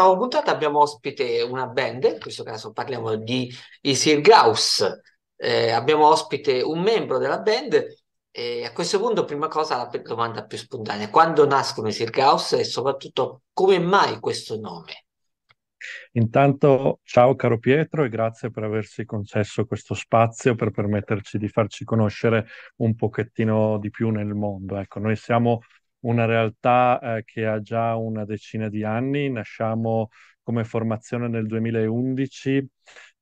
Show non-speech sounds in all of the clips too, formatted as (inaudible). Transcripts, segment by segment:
ottava puntata abbiamo ospite una band, in questo caso parliamo di Isir Gauss. Eh, abbiamo ospite un membro della band e a questo punto, prima cosa, la domanda più spontanea. Quando nascono i Gauss e soprattutto come mai questo nome? Intanto, ciao caro Pietro e grazie per averci concesso questo spazio per permetterci di farci conoscere un pochettino di più nel mondo. Ecco, noi siamo una realtà eh, che ha già una decina di anni, nasciamo come formazione nel 2011.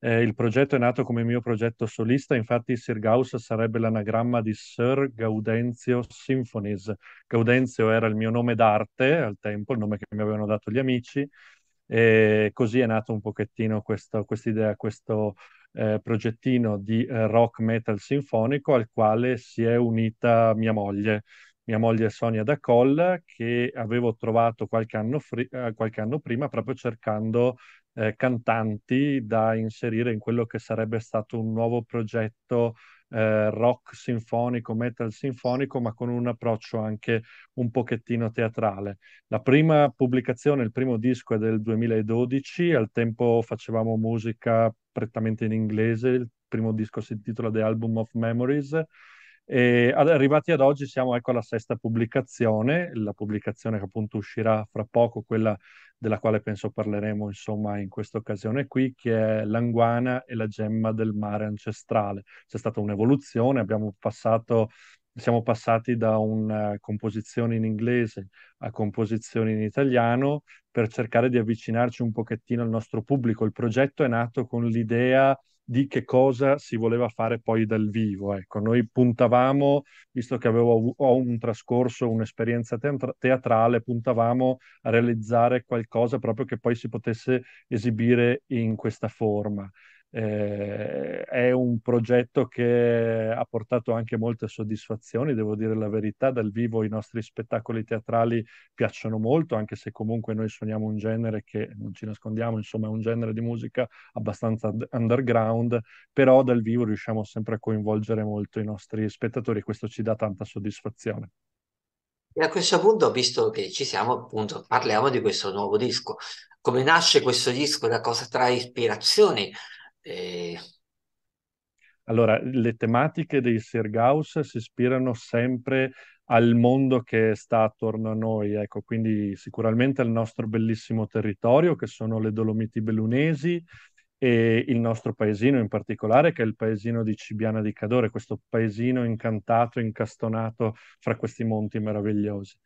Eh, il progetto è nato come mio progetto solista, infatti Sir Gauss sarebbe l'anagramma di Sir Gaudenzio Symphonies. Gaudenzio era il mio nome d'arte al tempo, il nome che mi avevano dato gli amici, e così è nato un pochettino questa idea, questo eh, progettino di eh, rock metal sinfonico al quale si è unita mia moglie mia moglie Sonia Dacol, che avevo trovato qualche anno, fri- eh, qualche anno prima proprio cercando eh, cantanti da inserire in quello che sarebbe stato un nuovo progetto eh, rock sinfonico, metal sinfonico, ma con un approccio anche un pochettino teatrale. La prima pubblicazione, il primo disco è del 2012, al tempo facevamo musica prettamente in inglese, il primo disco si intitola The Album of Memories e arrivati ad oggi siamo ecco alla sesta pubblicazione, la pubblicazione che appunto uscirà fra poco, quella della quale penso parleremo insomma in questa occasione qui, che è Languana e la gemma del mare ancestrale. C'è stata un'evoluzione, abbiamo passato siamo passati da una eh, composizione in inglese a composizione in italiano per cercare di avvicinarci un pochettino al nostro pubblico. Il progetto è nato con l'idea di che cosa si voleva fare poi dal vivo. Ecco, noi puntavamo, visto che avevo ho un trascorso, un'esperienza teatrale, puntavamo a realizzare qualcosa proprio che poi si potesse esibire in questa forma. Eh, è un progetto che ha portato anche molte soddisfazioni, devo dire la verità, dal vivo i nostri spettacoli teatrali piacciono molto, anche se comunque noi suoniamo un genere che, non ci nascondiamo, insomma è un genere di musica abbastanza underground, però dal vivo riusciamo sempre a coinvolgere molto i nostri spettatori e questo ci dà tanta soddisfazione. E a questo punto, visto che ci siamo, appunto, parliamo di questo nuovo disco. Come nasce questo disco? Da cosa trae ispirazioni? E... Allora, le tematiche dei Sirgaus si ispirano sempre al mondo che sta attorno a noi, ecco, quindi sicuramente al nostro bellissimo territorio che sono le Dolomiti Bellunesi e il nostro paesino in particolare che è il paesino di Cibiana di Cadore, questo paesino incantato, incastonato fra questi monti meravigliosi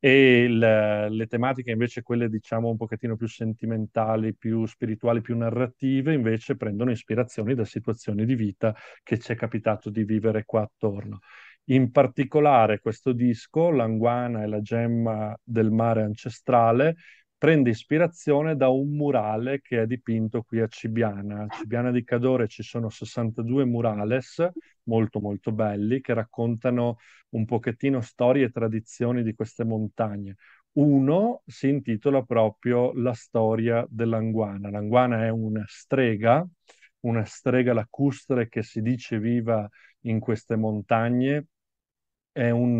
e il, le tematiche invece, quelle diciamo un pochettino più sentimentali, più spirituali, più narrative, invece prendono ispirazioni da situazioni di vita che ci è capitato di vivere qua attorno. In particolare questo disco, Languana e la gemma del mare ancestrale, prende ispirazione da un murale che è dipinto qui a Cibiana. A Cibiana di Cadore ci sono 62 murales molto molto belli che raccontano un pochettino storie e tradizioni di queste montagne. Uno si intitola proprio La storia dell'Anguana. L'Anguana è una strega, una strega lacustre che si dice viva in queste montagne è un,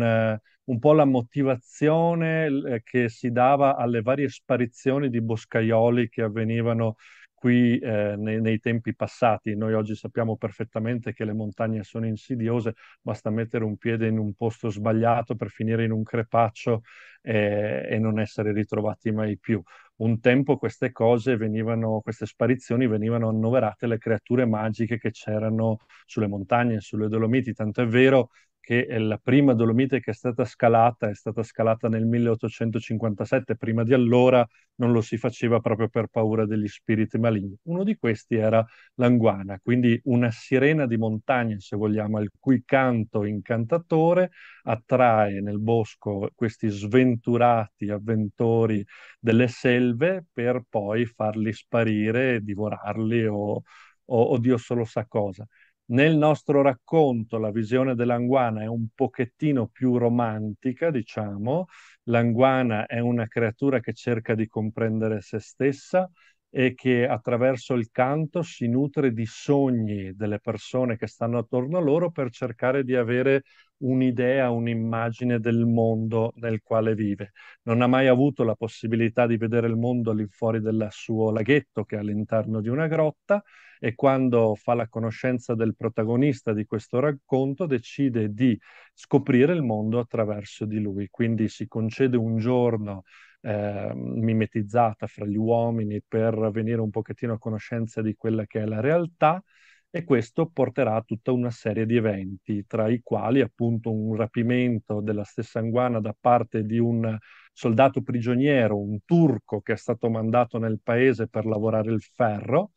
un po' la motivazione che si dava alle varie sparizioni di boscaioli che avvenivano qui eh, nei, nei, tempi passati. Noi oggi sappiamo perfettamente che le montagne sono insidiose, basta mettere un piede in un posto sbagliato per finire in un crepaccio eh, e non essere ritrovati mai più. Un tempo queste cose venivano, queste sparizioni venivano annoverate le creature magiche che c'erano sulle montagne, sulle Dolomiti, tanto è vero che la prima Dolomite che è stata scalata è stata scalata nel 1857, prima di allora non lo si faceva proprio per paura degli spiriti maligni. Uno di questi era l'anguana, quindi una sirena di montagna, se vogliamo, il cui canto incantatore attrae nel bosco questi sventurati avventori delle selve per poi farli sparire, divorarli o, o Dio solo sa cosa. Nel nostro racconto la visione dell'anguana è un pochettino più romantica, diciamo, l'anguana è una creatura che cerca di comprendere se stessa, e che attraverso il canto si nutre di sogni delle persone che stanno attorno a loro per cercare di avere un'idea, un'immagine del mondo nel quale vive. Non ha mai avuto la possibilità di vedere il mondo all'infuori del suo laghetto che è all'interno di una grotta e quando fa la conoscenza del protagonista di questo racconto decide di scoprire il mondo attraverso di lui. Quindi si concede un giorno eh, mimetizzata fra gli uomini per venire un pochettino a conoscenza di quella che è la realtà e questo porterà a tutta una serie di eventi, tra i quali appunto un rapimento della stessa Anguana da parte di un soldato prigioniero, un turco che è stato mandato nel paese per lavorare il ferro,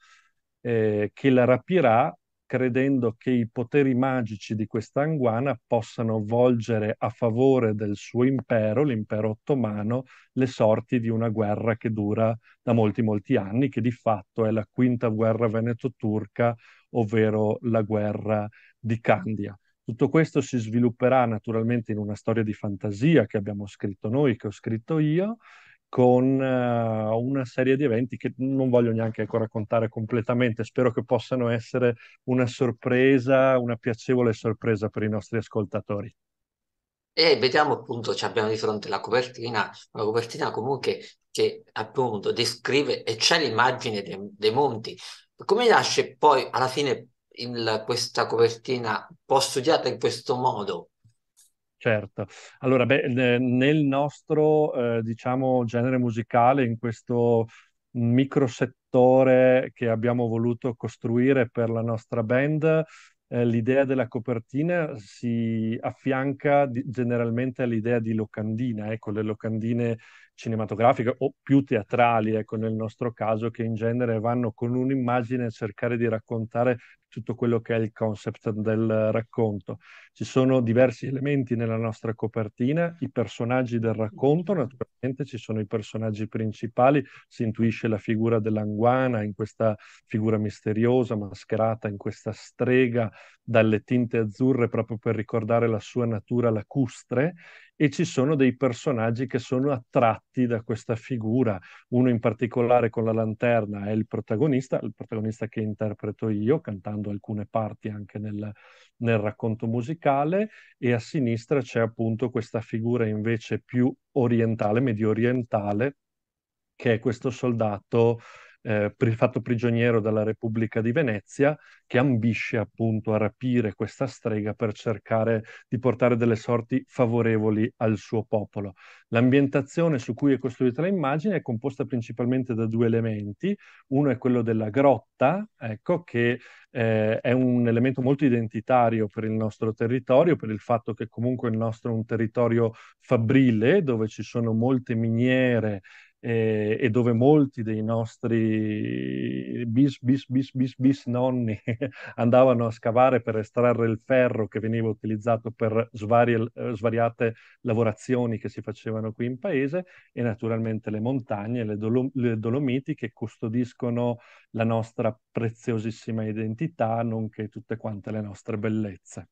eh, che la rapirà credendo che i poteri magici di questa anguana possano volgere a favore del suo impero, l'impero ottomano, le sorti di una guerra che dura da molti molti anni, che di fatto è la quinta guerra veneto-turca, ovvero la guerra di Candia. Tutto questo si svilupperà naturalmente in una storia di fantasia che abbiamo scritto noi, che ho scritto io, con uh, una serie di eventi che non voglio neanche ecco, raccontare completamente. Spero che possano essere una sorpresa, una piacevole sorpresa per i nostri ascoltatori. E vediamo appunto, ci abbiamo di fronte la copertina, una copertina comunque che appunto descrive e c'è l'immagine dei, dei monti. Come nasce poi alla fine il, questa copertina un po' studiata in questo modo? Certo, allora beh, nel nostro eh, diciamo genere musicale, in questo microsettore che abbiamo voluto costruire per la nostra band, eh, l'idea della copertina si affianca di- generalmente all'idea di locandina, ecco, le locandine cinematografiche o più teatrali, ecco, nel nostro caso, che in genere vanno con un'immagine a cercare di raccontare tutto quello che è il concept del racconto. Ci sono diversi elementi nella nostra copertina, i personaggi del racconto, mm-hmm. naturalmente ci sono i personaggi principali, si intuisce la figura dell'anguana in questa figura misteriosa, mascherata in questa strega dalle tinte azzurre proprio per ricordare la sua natura lacustre e ci sono dei personaggi che sono attratti da questa figura, uno in particolare con la lanterna è il protagonista, il protagonista che interpreto io cantando cantando alcune parti anche nel, nel racconto musicale e a sinistra c'è appunto questa figura invece più orientale, medio orientale, che è questo soldato eh, fatto prigioniero dalla Repubblica di Venezia, che ambisce appunto a rapire questa strega per cercare di portare delle sorti favorevoli al suo popolo. L'ambientazione su cui è costruita l'immagine è composta principalmente da due elementi. Uno è quello della grotta, ecco, che eh, è un elemento molto identitario per il nostro territorio, per il fatto che comunque il nostro è un territorio fabbrile dove ci sono molte miniere eh, e dove molti dei nostri bis, bis, bis, bis, bis nonni (laughs) andavano a scavare per estrarre il ferro che veniva utilizzato per svari, eh, svariate lavorazioni che si facevano qui in paese e naturalmente le montagne, le, dolo, le Dolomiti che custodiscono la nostra preziosissima identità, nonché tutte quante le nostre bellezze.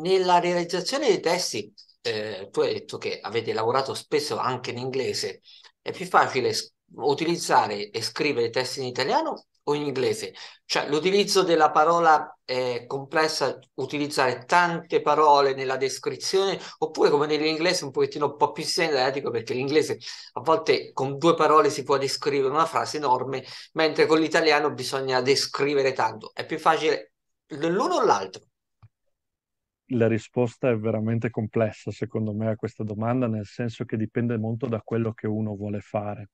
Nella realizzazione dei testi eh, tu hai detto che avete lavorato spesso anche in inglese, è più facile utilizzare e scrivere testi in italiano o in inglese? Cioè l'utilizzo della parola è complessa, utilizzare tante parole nella descrizione, oppure come nell'inglese un pochettino un po' più sintetico, perché l'inglese a volte con due parole si può descrivere una frase enorme, mentre con l'italiano bisogna descrivere tanto. È più facile l'uno o l'altro? la risposta è veramente complessa, secondo me, a questa domanda, nel senso che dipende molto da quello che uno vuole fare.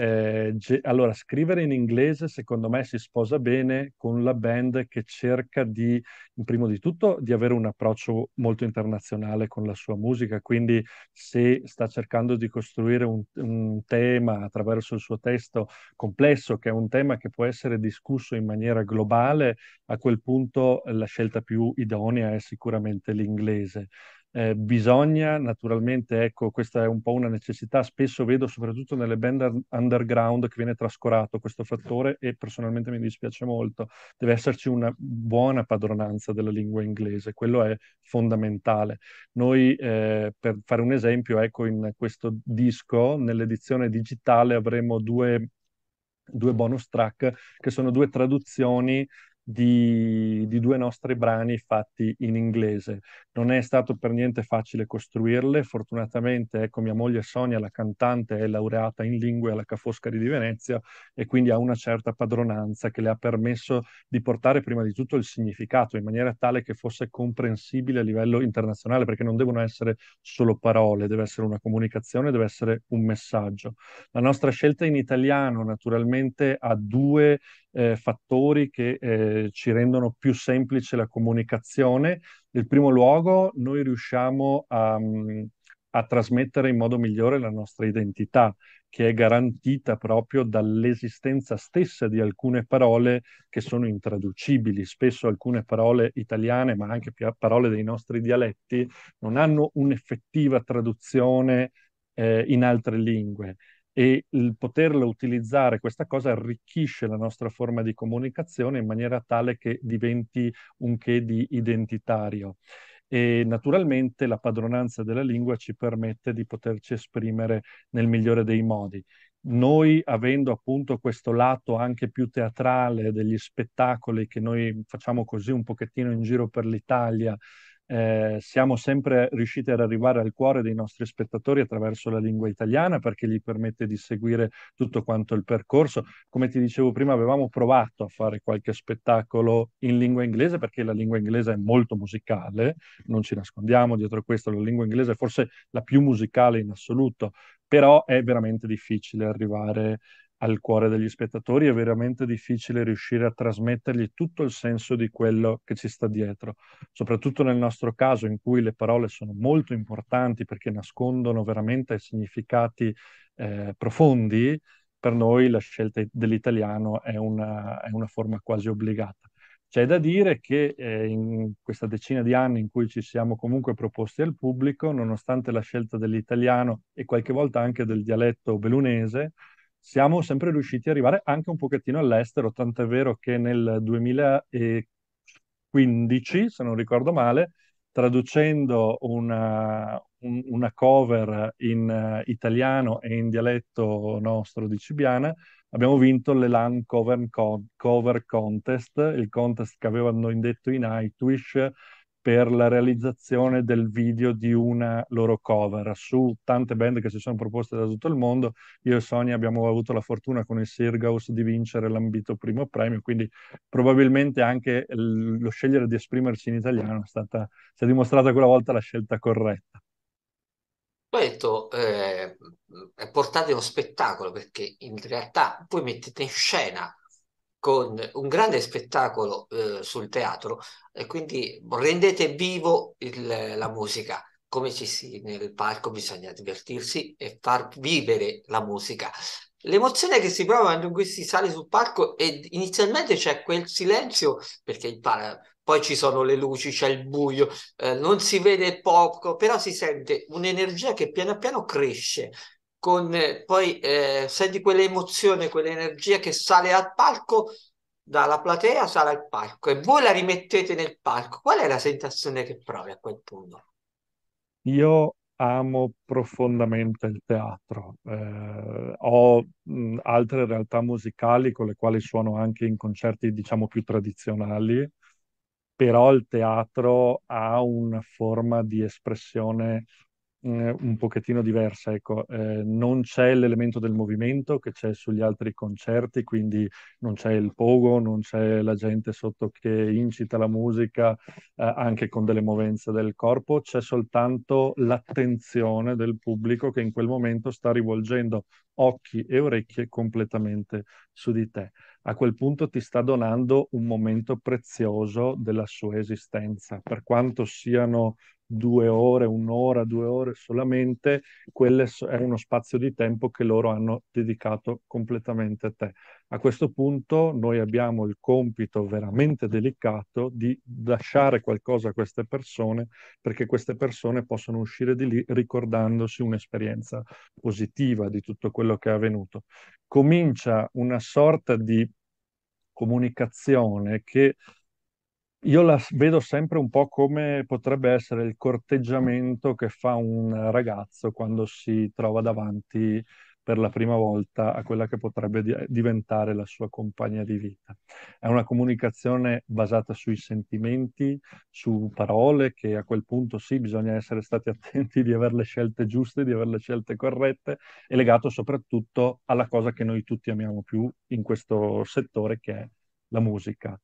Eh, ge- allora, scrivere in inglese secondo me si sposa bene con la band che cerca di, prima di tutto, di avere un approccio molto internazionale con la sua musica, quindi se sta cercando di costruire un, un tema attraverso il suo testo complesso, che è un tema che può essere discusso in maniera globale, a quel punto la scelta più idonea è sicuramente l'inglese. Eh, bisogna naturalmente, ecco, questa è un po' una necessità, spesso vedo soprattutto nelle band underground che viene trascurato questo fattore e personalmente mi dispiace molto, deve esserci una buona padronanza della lingua inglese, quello è fondamentale. Noi, eh, per fare un esempio, ecco, in questo disco, nell'edizione digitale avremo due due bonus track che sono due traduzioni di, di, due nostri brani fatti in inglese. Non è stato per niente facile costruirle, fortunatamente ecco mia moglie Sonia, la cantante, è laureata in lingue alla Ca' Foscari di Venezia e quindi ha una certa padronanza che le ha permesso di portare prima di tutto il significato in maniera tale che fosse comprensibile a livello internazionale, perché non devono essere solo parole, deve essere una comunicazione, deve essere un messaggio. La nostra scelta in italiano naturalmente ha due eh, fattori che eh, ci rendono più semplice la comunicazione. Nel primo luogo, noi riusciamo a, mm, a trasmettere in modo migliore la nostra identità, che è garantita proprio dall'esistenza stessa di alcune parole che sono intraducibili. Spesso alcune parole italiane, ma anche parole dei nostri dialetti, non hanno un'effettiva traduzione eh, in altre lingue e il poterlo utilizzare, questa cosa arricchisce la nostra forma di comunicazione in maniera tale che diventi un che di identitario e naturalmente la padronanza della lingua ci permette di poterci esprimere nel migliore dei modi. Noi, avendo appunto questo lato anche più teatrale degli spettacoli che noi facciamo così un pochettino in giro per l'Italia, eh, siamo sempre riusciti ad arrivare al cuore dei nostri spettatori attraverso la lingua italiana perché gli permette di seguire tutto quanto il percorso. Come ti dicevo prima, avevamo provato a fare qualche spettacolo in lingua inglese perché la lingua inglese è molto musicale, non ci nascondiamo dietro questo, la lingua inglese è forse la più musicale in assoluto, però è veramente difficile arrivare al cuore degli spettatori, è veramente difficile riuscire a trasmettergli tutto il senso di quello che ci sta dietro, soprattutto nel nostro caso in cui le parole sono molto importanti perché nascondono veramente significati eh, profondi, per noi la scelta dell'italiano è una, è una forma quasi obbligata. C'è da dire che eh, in questa decina di anni in cui ci siamo comunque proposti al pubblico, nonostante la scelta dell'italiano e qualche volta anche del dialetto belunese, siamo sempre riusciti ad arrivare anche un pochettino all'estero, tant'è vero che nel 2015, se non ricordo male, traducendo una, un, una cover in uh, italiano e in dialetto nostro di Cibiana, abbiamo vinto l'Elan cover, cover, Contest, il contest che avevano indetto in Nightwish per la realizzazione del video di una loro cover su tante band che si sono proposte da tutto il mondo. Io e Sonia abbiamo avuto la fortuna con il Sirgaus di vincere l'ambito primo premio, quindi probabilmente anche lo scegliere di esprimersi in italiano è stata, si è dimostrata quella volta la scelta corretta. L'ho detto, eh, portate uno spettacolo perché in realtà voi mettete in scena con un grande spettacolo eh, sul teatro e quindi rendete vivo il, la musica. Come ci si nel palco bisogna divertirsi e far vivere la musica. L'emozione che si prova quando si sale sul palco e inizialmente c'è quel silenzio perché il palco poi ci sono le luci, c'è il buio, eh, non si vede poco, però si sente un'energia che piano piano cresce con poi eh, senti quell'emozione, quell'energia che sale al palco, dalla platea sale al palco e voi la rimettete nel palco. Qual è la sensazione che provi a quel punto? Io amo profondamente il teatro. Eh, ho mh, mm, altre realtà musicali con le quali suono anche in concerti, diciamo, più tradizionali, però il teatro ha una forma di espressione eh, un pochettino diversa, ecco, eh, non c'è l'elemento del movimento che c'è sugli altri concerti, quindi non c'è il pogo, non c'è la gente sotto che incita la musica eh, anche con delle movenze del corpo, c'è soltanto l'attenzione del pubblico che in quel momento sta rivolgendo occhi e orecchie completamente su di te. A quel punto ti sta donando un momento prezioso della sua esistenza, per quanto siano due ore, un'ora, due ore solamente, quello è uno spazio di tempo che loro hanno dedicato completamente a te. A questo punto noi abbiamo il compito veramente delicato di lasciare qualcosa a queste persone perché queste persone possono uscire di lì ricordandosi un'esperienza positiva di tutto quello che è avvenuto. Comincia una sorta di comunicazione che io la vedo sempre un po' come potrebbe essere il corteggiamento che fa un ragazzo quando si trova davanti per la prima volta a quella che potrebbe di- diventare la sua compagna di vita. È una comunicazione basata sui sentimenti, su parole che a quel punto sì, bisogna essere stati attenti di avere le scelte giuste, di avere le scelte corrette, e legato soprattutto alla cosa che noi tutti amiamo più in questo settore, che è la musica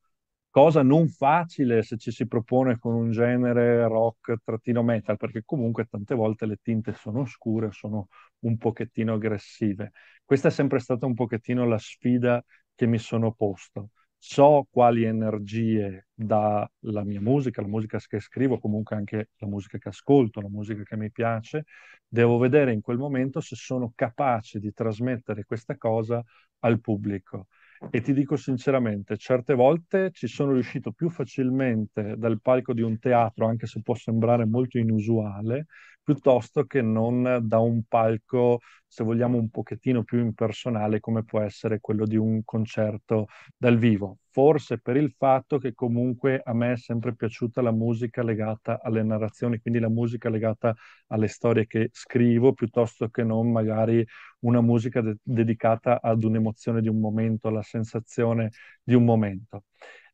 cosa non facile se ci si propone con un genere rock trattino metal, perché comunque tante volte le tinte sono scure, sono un pochettino aggressive. Questa è sempre stata un pochettino la sfida che mi sono posto. So quali energie dà la mia musica, la musica che scrivo, comunque anche la musica che ascolto, la musica che mi piace. Devo vedere in quel momento se sono capace di trasmettere questa cosa al pubblico e ti dico sinceramente, certe volte ci sono riuscito più facilmente dal palco di un teatro, anche se può sembrare molto inusuale, piuttosto che non da un palco, se vogliamo, un pochettino più impersonale come può essere quello di un concerto dal vivo. Forse per il fatto che comunque a me è sempre piaciuta la musica legata alle narrazioni, quindi la musica legata alle storie che scrivo, piuttosto che non magari una musica de- dedicata ad un'emozione di un momento, alla sensazione di un momento.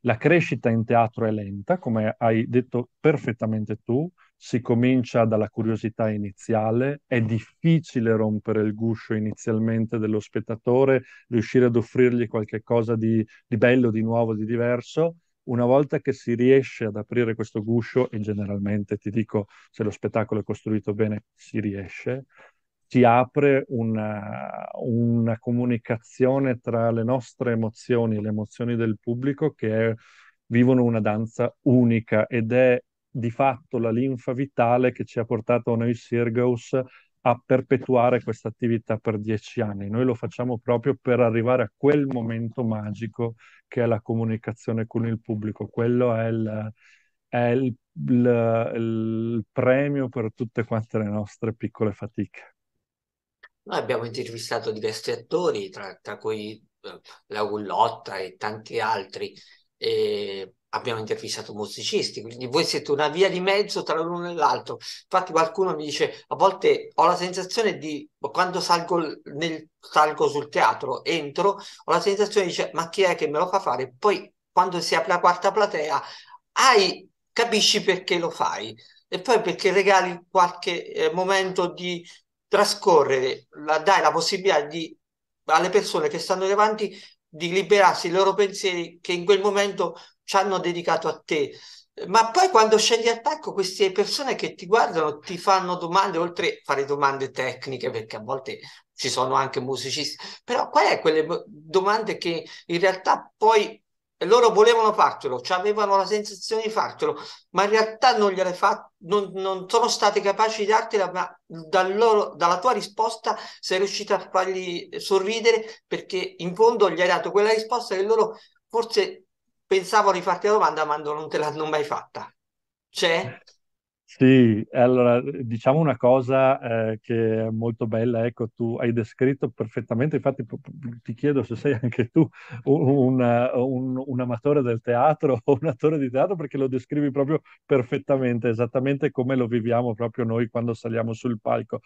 La crescita in teatro è lenta, come hai detto perfettamente tu, si comincia dalla curiosità iniziale, è difficile rompere il guscio inizialmente dello spettatore, riuscire ad offrirgli qualcosa di, di bello, di nuovo, di diverso. Una volta che si riesce ad aprire questo guscio, e generalmente ti dico, se lo spettacolo è costruito bene, si riesce, si apre una, una, comunicazione tra le nostre emozioni e le emozioni del pubblico che è, vivono una danza unica ed è di fatto la linfa vitale che ci ha portato noi Sirgaus a perpetuare questa attività per dieci anni. Noi lo facciamo proprio per arrivare a quel momento magico che è la comunicazione con il pubblico. Quello è il, è il, il, il premio per tutte quante le nostre piccole fatiche. Noi abbiamo intervistato diversi attori, tra, tra cui eh, la Gullotta e tanti altri. E abbiamo intervistato musicisti, quindi voi siete una via di mezzo tra l'uno e l'altro. Infatti qualcuno mi dice, a volte ho la sensazione di, quando salgo, nel, salgo sul teatro, entro, ho la sensazione di, ma chi è che me lo fa fare? Poi quando si apre la quarta platea, hai, capisci perché lo fai e poi perché regali qualche eh, momento di trascorrere, la, dai la possibilità di, alle persone che stanno davanti di liberarsi i loro pensieri che in quel momento ci hanno dedicato a te. Ma poi quando scendi al palco, queste persone che ti guardano ti fanno domande, oltre a fare domande tecniche, perché a volte ci sono anche musicisti, però qual è quelle domande che in realtà poi loro volevano fartelo, cioè avevano la sensazione di fartelo, ma in realtà non, gliele fa, non, non sono state capaci di dartela, ma dal loro, dalla tua risposta sei riuscita a fargli sorridere perché in fondo gli hai dato quella risposta che loro forse pensavo di farti la domanda, ma non te l'hanno mai fatta. C'è? Sì, allora diciamo una cosa eh, che è molto bella, ecco, tu hai descritto perfettamente, infatti ti chiedo se sei anche tu un, un, un amatore del teatro o un attore di teatro perché lo descrivi proprio perfettamente, esattamente come lo viviamo proprio noi quando saliamo sul palco.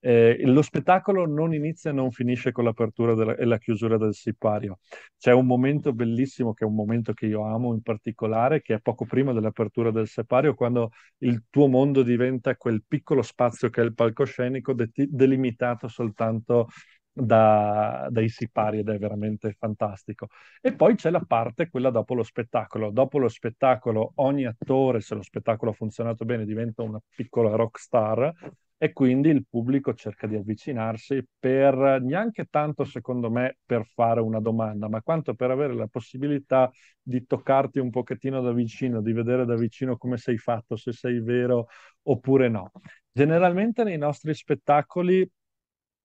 Eh, lo spettacolo non inizia e non finisce con l'apertura della, e la chiusura del sipario. C'è un momento bellissimo, che è un momento che io amo in particolare, che è poco prima dell'apertura del sipario, quando il tuo mondo diventa quel piccolo spazio che è il palcoscenico, de- delimitato soltanto da, dai sipari ed è veramente fantastico. E poi c'è la parte, quella dopo lo spettacolo. Dopo lo spettacolo ogni attore, se lo spettacolo ha funzionato bene, diventa una piccola rock star e quindi il pubblico cerca di avvicinarsi per neanche tanto, secondo me, per fare una domanda, ma quanto per avere la possibilità di toccarti un pochettino da vicino, di vedere da vicino come sei fatto, se sei vero oppure no. Generalmente nei nostri spettacoli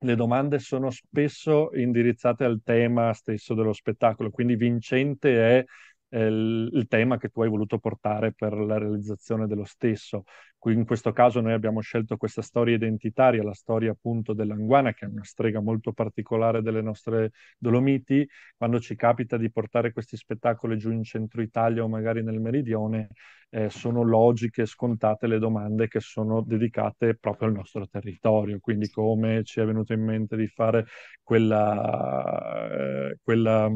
le domande sono spesso indirizzate al tema stesso dello spettacolo, quindi vincente è il tema che tu hai voluto portare per la realizzazione dello stesso. Qui in questo caso noi abbiamo scelto questa storia identitaria, la storia appunto dell'Anguana, che è una strega molto particolare delle nostre Dolomiti. Quando ci capita di portare questi spettacoli giù in centro Italia o magari nel meridione, eh, sono logiche, scontate le domande che sono dedicate proprio al nostro territorio. Quindi come ci è venuto in mente di fare quella... Eh, quella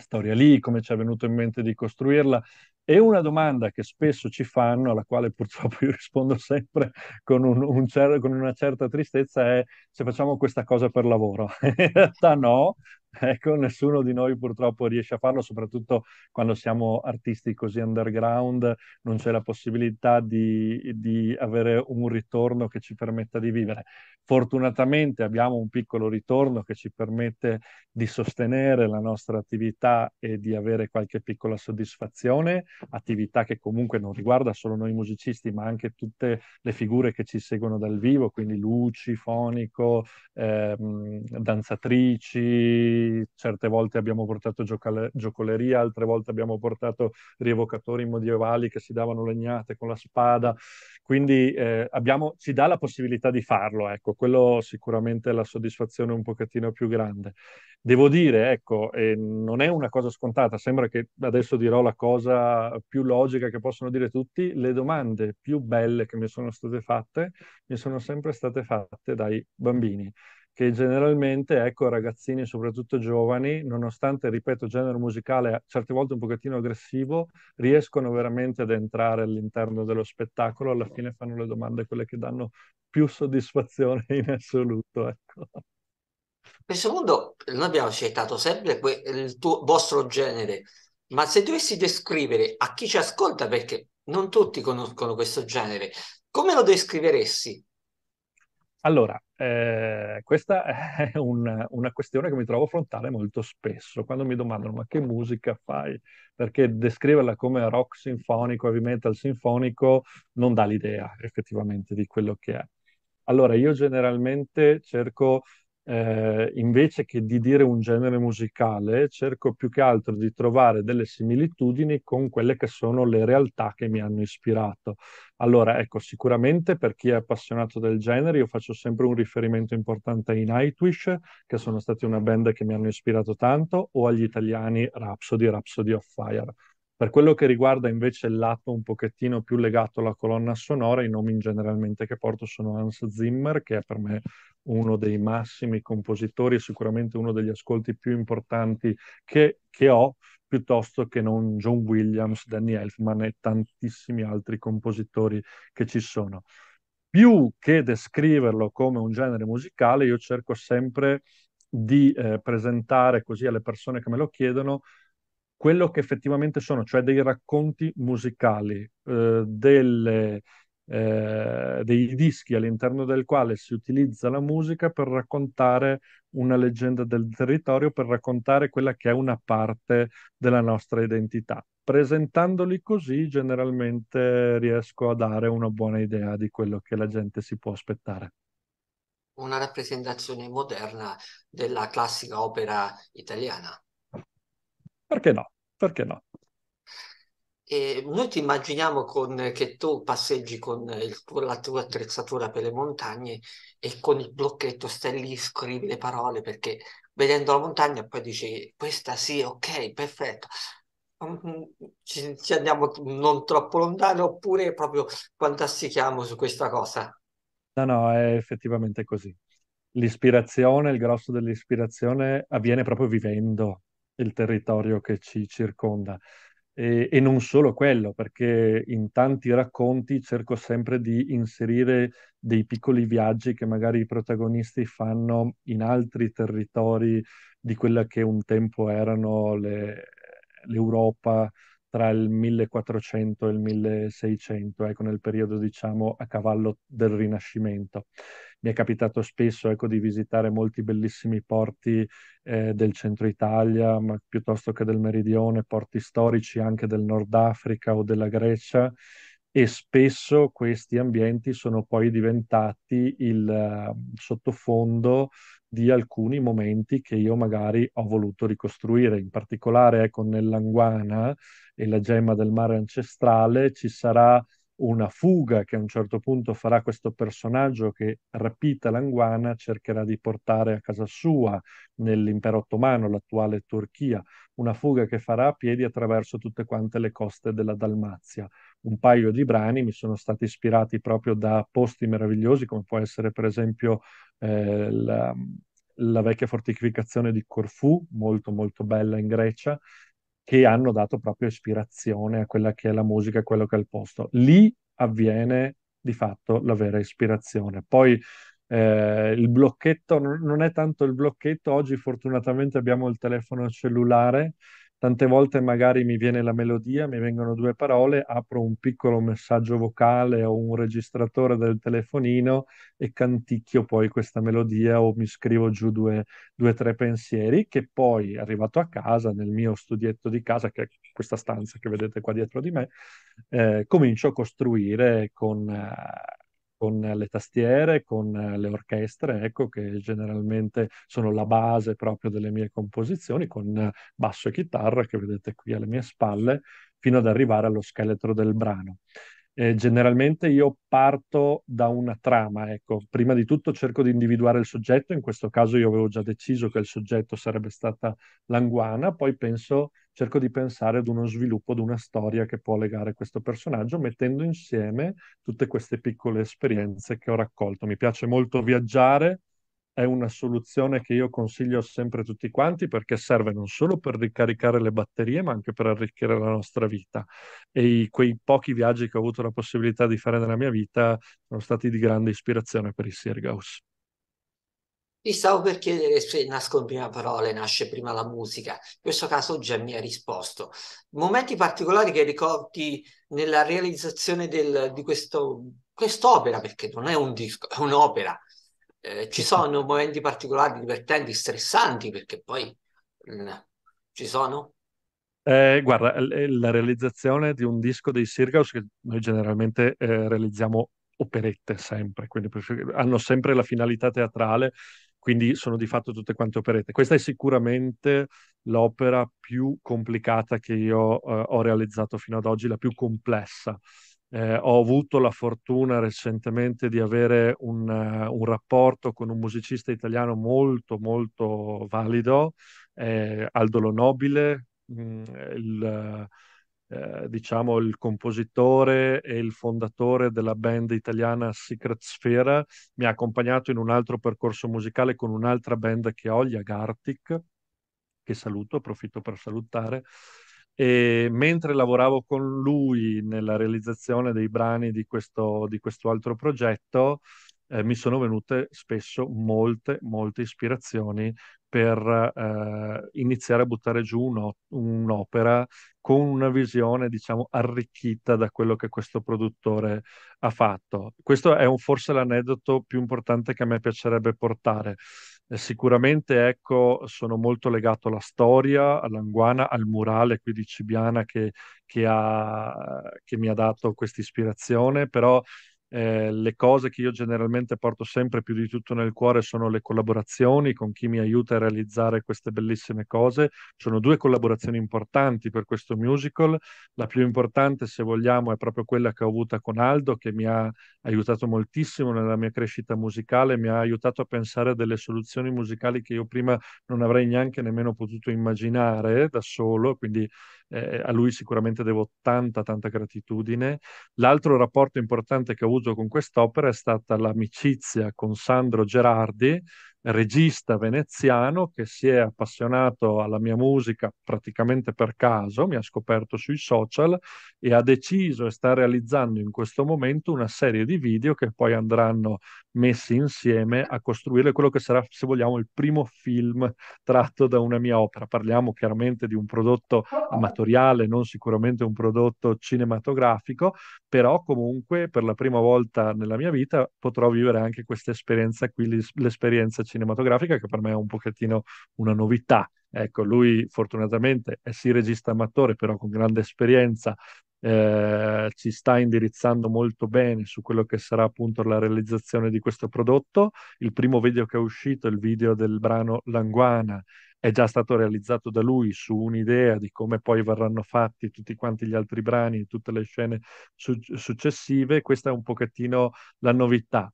storia lì, come ci è venuto in mente di costruirla. E una domanda che spesso ci fanno, alla quale purtroppo io rispondo sempre con, un, un cer- con una certa tristezza, è se facciamo questa cosa per lavoro. (laughs) in realtà no, (laughs) Ecco, nessuno di noi purtroppo riesce a farlo, soprattutto quando siamo artisti così underground, non c'è la possibilità di, di, avere un ritorno che ci permetta di vivere. Fortunatamente abbiamo un piccolo ritorno che ci permette di sostenere la nostra attività e di avere qualche piccola soddisfazione, attività che comunque non riguarda solo noi musicisti, ma anche tutte le figure che ci seguono dal vivo, quindi luci, fonico, ehm, danzatrici certe volte abbiamo portato giocale, giocoleria, altre volte abbiamo portato rievocatori medievali che si davano legnate con la spada, quindi eh, abbiamo, ci dà la possibilità di farlo, ecco, quello sicuramente è la soddisfazione un pochettino più grande. Devo dire, ecco, eh, non è una cosa scontata, sembra che adesso dirò la cosa più logica che possono dire tutti, le domande più belle che mi sono state fatte mi sono sempre state fatte dai bambini che generalmente, ecco, ragazzini, soprattutto giovani, nonostante, ripeto, genere musicale eh, certe volte un pochettino aggressivo, riescono veramente ad entrare all'interno dello spettacolo, alla fine fanno le domande quelle che danno più soddisfazione in assoluto, ecco. Per secondo, noi abbiamo citato sempre que- il tuo, vostro genere, ma se dovessi descrivere a chi ci ascolta, perché non tutti conoscono questo genere, come lo descriveresti? Allora, eh, questa (laughs) è un, una questione che mi trovo a affrontare molto spesso quando mi domandano ma che musica fai? Perché descriverla come rock sinfonico, heavy metal sinfonico, non dà l'idea effettivamente di quello che è. Allora, io generalmente cerco eh, invece che di dire un genere musicale, cerco più che altro di trovare delle similitudini con quelle che sono le realtà che mi hanno ispirato. Allora, ecco, sicuramente per chi è appassionato del genere, io faccio sempre un riferimento importante ai Nightwish, che sono stati una band che mi hanno ispirato tanto, o agli italiani Rhapsody, Rhapsody of Fire per quello che riguarda invece il lato un pochettino più legato alla colonna sonora, i nomi generalmente che porto sono Hans Zimmer, che è per me uno dei massimi compositori e sicuramente uno degli ascolti più importanti che, che ho, piuttosto che non John Williams, Danny Elfman e tantissimi altri compositori che ci sono. Più che descriverlo come un genere musicale, io cerco sempre di eh, presentare così alle persone che me lo chiedono quello che effettivamente sono, cioè dei racconti musicali, eh, delle, eh, dei dischi all'interno del quale si utilizza la musica per raccontare una leggenda del territorio, per raccontare quella che è una parte della nostra identità. Presentandoli così generalmente riesco a dare una buona idea di quello che la gente si può aspettare. Una rappresentazione moderna della classica opera italiana. Perché no? Perché no? E noi ti immaginiamo con, che tu passeggi con tuo, la tua attrezzatura per le montagne e con il blocchetto stai lì, scrivi le parole perché vedendo la montagna poi dici questa sì, ok, perfetto. Mm, mm, ci, ci andiamo non troppo lontano oppure proprio fantastichiamo su questa cosa. No, no, è effettivamente così. L'ispirazione, il grosso dell'ispirazione avviene proprio vivendo, il territorio che ci circonda. E, e, non solo quello, perché in tanti racconti cerco sempre di inserire dei piccoli viaggi che magari i protagonisti fanno in altri territori di quella che un tempo erano le, l'Europa, tra il 1400 e il 1600, ecco, nel periodo diciamo a cavallo del Rinascimento. Mi è capitato spesso ecco, di visitare molti bellissimi porti eh, del centro Italia, ma piuttosto che del meridione, porti storici anche del Nord Africa o della Grecia, e spesso questi ambienti sono poi diventati il uh, sottofondo di alcuni momenti che io magari ho voluto ricostruire. In particolare, ecco, nell'Anguana e la gemma del mare ancestrale ci sarà una fuga che a un certo punto farà questo personaggio che, rapita l'Anguana, cercherà di portare a casa sua nell'impero ottomano, l'attuale Turchia, una fuga che farà a piedi attraverso tutte quante le coste della Dalmazia un paio di brani mi sono stati ispirati proprio da posti meravigliosi come può essere per esempio eh, la, la vecchia fortificazione di Corfù, molto molto bella in Grecia, che hanno dato proprio ispirazione a quella che è la musica, a quello che è il posto. Lì avviene di fatto la vera ispirazione. Poi eh, il blocchetto non è tanto il blocchetto, oggi fortunatamente abbiamo il telefono cellulare Tante volte magari mi viene la melodia, mi vengono due parole, apro un piccolo messaggio vocale o un registratore del telefonino e canticchio poi questa melodia o mi scrivo giù due o tre pensieri che poi, arrivato a casa, nel mio studietto di casa, che è questa stanza che vedete qua dietro di me, eh, comincio a costruire con... Eh, con le tastiere, con eh, le orchestre, ecco, che generalmente sono la base proprio delle mie composizioni, con eh, basso e chitarra che vedete qui alle mie spalle, fino ad arrivare allo scheletro del brano eh, generalmente io parto da una trama, ecco, prima di tutto cerco di individuare il soggetto, in questo caso io avevo già deciso che il soggetto sarebbe stata Languana, poi penso, cerco di pensare ad uno sviluppo, ad una storia che può legare questo personaggio, mettendo insieme tutte queste piccole esperienze che ho raccolto. Mi piace molto viaggiare, è una soluzione che io consiglio sempre a tutti quanti perché serve non solo per ricaricare le batterie, ma anche per arricchire la nostra vita. E i, quei pochi viaggi che ho avuto la possibilità di fare nella mia vita sono stati di grande ispirazione per il Sirgaus. Ti stavo per chiedere se nascono prima parole, nasce prima la musica. In questo caso già mi hai risposto. Momenti particolari che ricordi nella realizzazione del, di questo, quest'opera, perché non è un disco, è un'opera, eh, ci sono momenti particolari divertenti, stressanti, perché poi mh, mm, ci sono? Eh, guarda, l- eh, la realizzazione di un disco dei Sirgaus, che noi generalmente eh, realizziamo operette sempre, quindi hanno sempre la finalità teatrale, quindi sono di fatto tutte quante operette. Questa è sicuramente l'opera più complicata che io eh, ho realizzato fino ad oggi, la più complessa eh, ho avuto la fortuna recentemente di avere un, uh, un, rapporto con un musicista italiano molto, molto valido, eh, Aldolo Nobile, mh, mm, il, eh, diciamo il compositore e il fondatore della band italiana Secret Sfera. Mi ha accompagnato in un altro percorso musicale con un'altra band che ho, gli Agartic, che saluto, approfitto per salutare e mentre lavoravo con lui nella realizzazione dei brani di questo, di questo altro progetto, eh, mi sono venute spesso molte, molte ispirazioni per eh, iniziare a buttare giù uno, un'opera con una visione, diciamo, arricchita da quello che questo produttore ha fatto. Questo è un, forse l'aneddoto più importante che a me piacerebbe portare. Eh, sicuramente ecco, sono molto legato alla storia, all'anguana, al murale qui di Cibiana che, che, ha, che mi ha dato questa ispirazione, però eh, le cose che io generalmente porto sempre più di tutto nel cuore sono le collaborazioni con chi mi aiuta a realizzare queste bellissime cose. Sono due collaborazioni importanti per questo musical. La più importante, se vogliamo, è proprio quella che ho avuta con Aldo, che mi ha aiutato moltissimo nella mia crescita musicale, mi ha aiutato a pensare a delle soluzioni musicali che io prima non avrei neanche nemmeno potuto immaginare da solo. Quindi eh, a lui sicuramente devo tanta, tanta gratitudine. L'altro rapporto importante che ho avuto con quest'opera è stata l'amicizia con Sandro Gerardi, regista veneziano che si è appassionato alla mia musica praticamente per caso, mi ha scoperto sui social e ha deciso e sta realizzando in questo momento una serie di video che poi andranno messi insieme a costruire quello che sarà, se vogliamo, il primo film tratto da una mia opera. Parliamo chiaramente di un prodotto amatoriale, non sicuramente un prodotto cinematografico, però comunque per la prima volta nella mia vita potrò vivere anche questa esperienza qui, l'esperienza cinematografica che per me è un pochettino una novità. Ecco, lui fortunatamente è sì regista amatore, però con grande esperienza, eh, ci sta indirizzando molto bene su quello che sarà appunto la realizzazione di questo prodotto. Il primo video che è uscito, il video del brano Languana, è già stato realizzato da lui su un'idea di come poi verranno fatti tutti quanti gli altri brani e tutte le scene su- successive. Questa è un pochettino la novità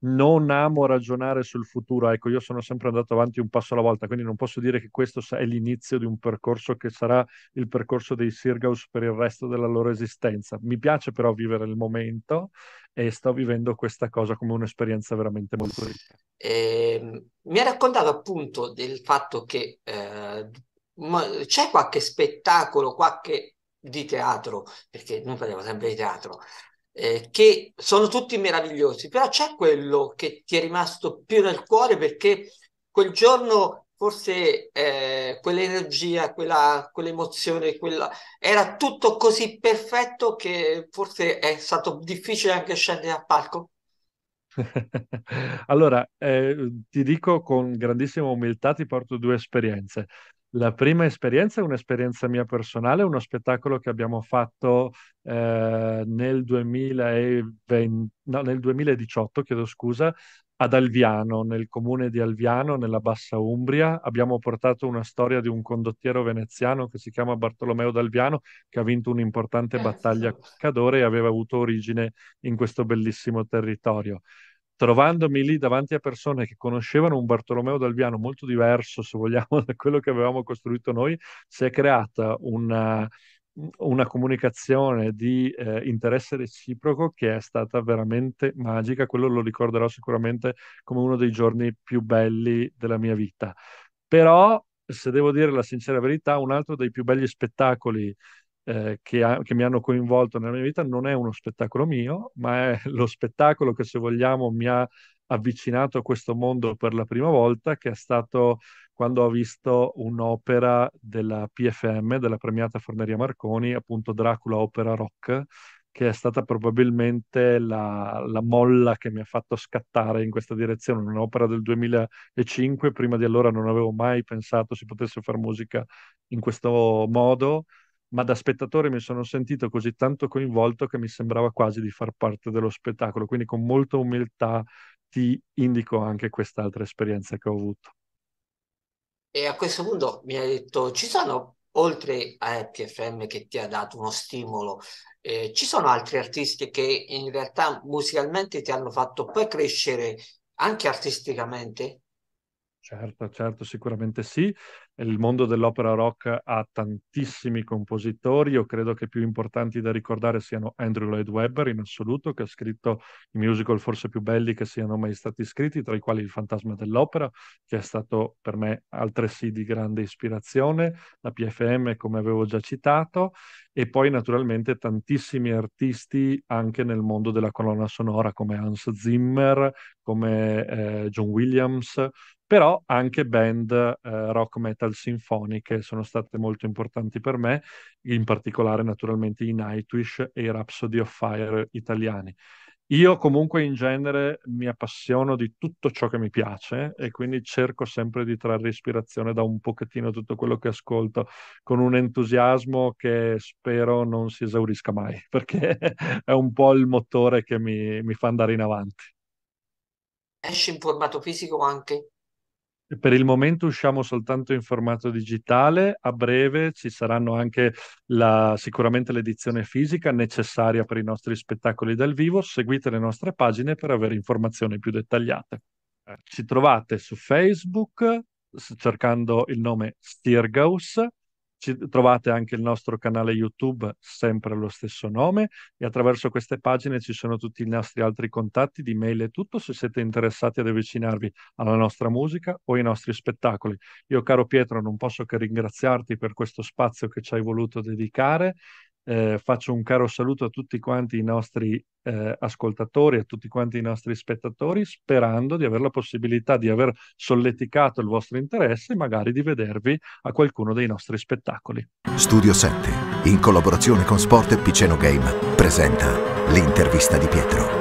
non amo ragionare sul futuro. Ecco, io sono sempre andato avanti un passo alla volta, quindi non posso dire che questo è l'inizio di un percorso che sarà il percorso dei Sirgaus per il resto della loro esistenza. Mi piace però vivere il momento e sto vivendo questa cosa come un'esperienza veramente molto ricca. Eh, mi ha raccontato appunto del fatto che eh, c'è qualche spettacolo, qualche di teatro, perché noi parliamo sempre di teatro, eh, che sono tutti meravigliosi, però c'è quello che ti è rimasto più nel cuore perché quel giorno forse eh, quell'energia, quella, quell'emozione, quella... era tutto così perfetto che forse è stato difficile anche scendere a palco. (laughs) allora, eh, ti dico con grandissima umiltà, ti porto due esperienze. La prima esperienza è un'esperienza mia personale, uno spettacolo che abbiamo fatto eh, nel, 2020, no, nel 2018, chiedo scusa, ad Alviano, nel comune di Alviano, nella Bassa Umbria. Abbiamo portato una storia di un condottiero veneziano che si chiama Bartolomeo d'Alviano, che ha vinto un'importante battaglia a Cadore e aveva avuto origine in questo bellissimo territorio trovandomi lì davanti a persone che conoscevano un Bartolomeo Dalviano molto diverso, se vogliamo, (laughs) da quello che avevamo costruito noi, si è creata una, una comunicazione di eh, interesse reciproco che è stata veramente magica. Quello lo ricorderò sicuramente come uno dei giorni più belli della mia vita. Però, se devo dire la sincera verità, un altro dei più belli spettacoli eh, che, ha, che, mi hanno coinvolto nella mia vita non è uno spettacolo mio, ma è (laughs) lo spettacolo che se vogliamo mi ha avvicinato a questo mondo per la prima volta, che è stato quando ho visto un'opera della PFM, della premiata Forneria Marconi, appunto Dracula Opera Rock, che è stata probabilmente la, la molla che mi ha fatto scattare in questa direzione, un'opera del 2005, prima di allora non avevo mai pensato si potesse fare musica in questo modo, ma da spettatore mi sono sentito così tanto coinvolto che mi sembrava quasi di far parte dello spettacolo, quindi con molta umiltà ti indico anche quest'altra esperienza che ho avuto. E a questo punto mi hai detto, ci sono, oltre a EPFM che ti ha dato uno stimolo, eh, ci sono altri artisti che in realtà musicalmente ti hanno fatto poi crescere anche artisticamente? Certo, certo, sicuramente sì. Il mondo dell'opera rock ha tantissimi compositori. Io credo che più importanti da ricordare siano Andrew Lloyd Webber in assoluto, che ha scritto i musical forse più belli che siano mai stati scritti, tra i quali Il fantasma dell'opera, che è stato per me altresì di grande ispirazione, la PFM, come avevo già citato, e poi naturalmente tantissimi artisti anche nel mondo della colonna sonora, come Hans Zimmer, come eh, John Williams però anche band eh, rock metal sinfoniche sono state molto importanti per me, in particolare naturalmente i Nightwish e i Rhapsody of Fire italiani. Io comunque in genere mi appassiono di tutto ciò che mi piace e quindi cerco sempre di trarre ispirazione da un pochettino tutto quello che ascolto con un entusiasmo che spero non si esaurisca mai (laughs) perché è un po' il motore che mi, mi fa andare in avanti. Esci in formato fisico anche? Per il momento usciamo soltanto in formato digitale, a breve ci saranno anche la, sicuramente l'edizione fisica necessaria per i nostri spettacoli dal vivo. Seguite le nostre pagine per avere informazioni più dettagliate. Eh, ci trovate su Facebook cercando il nome Stirgaus, ci trovate anche il nostro canale YouTube, sempre allo stesso nome, e attraverso queste pagine ci sono tutti i nostri altri contatti di mail e tutto se siete interessati ad avvicinarvi alla nostra musica o ai nostri spettacoli. Io, caro Pietro, non posso che ringraziarti per questo spazio che ci hai voluto dedicare eh, faccio un caro saluto a tutti quanti i nostri eh, ascoltatori, a tutti quanti i nostri spettatori, sperando di avere la possibilità di aver solleticato il vostro interesse e magari di vedervi a qualcuno dei nostri spettacoli. Studio 7, in collaborazione con Sport e Piceno Game, presenta l'intervista di Pietro.